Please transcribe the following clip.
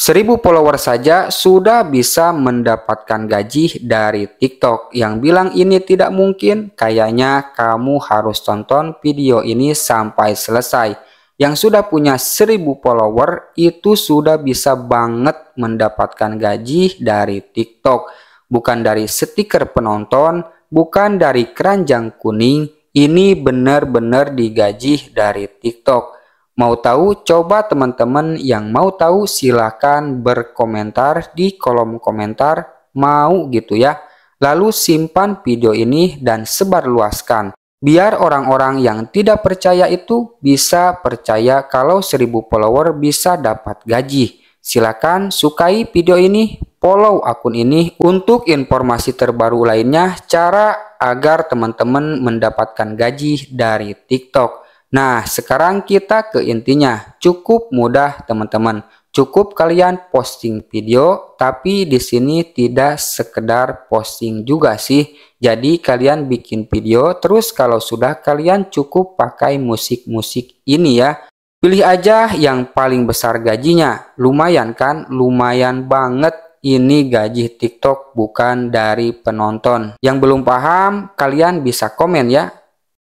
1000 follower saja sudah bisa mendapatkan gaji dari TikTok. Yang bilang ini tidak mungkin, kayaknya kamu harus tonton video ini sampai selesai. Yang sudah punya 1000 follower itu sudah bisa banget mendapatkan gaji dari TikTok. Bukan dari stiker penonton, bukan dari keranjang kuning, ini benar-benar digaji dari TikTok. Mau tahu? Coba teman-teman yang mau tahu silahkan berkomentar di kolom komentar mau gitu ya. Lalu simpan video ini dan sebarluaskan. Biar orang-orang yang tidak percaya itu bisa percaya kalau 1000 follower bisa dapat gaji. Silakan sukai video ini, follow akun ini untuk informasi terbaru lainnya cara agar teman-teman mendapatkan gaji dari TikTok. Nah, sekarang kita ke intinya. Cukup mudah, teman-teman. Cukup kalian posting video, tapi di sini tidak sekedar posting juga sih. Jadi kalian bikin video, terus kalau sudah kalian cukup pakai musik-musik ini ya. Pilih aja yang paling besar gajinya. Lumayan kan? Lumayan banget ini gaji TikTok bukan dari penonton. Yang belum paham, kalian bisa komen ya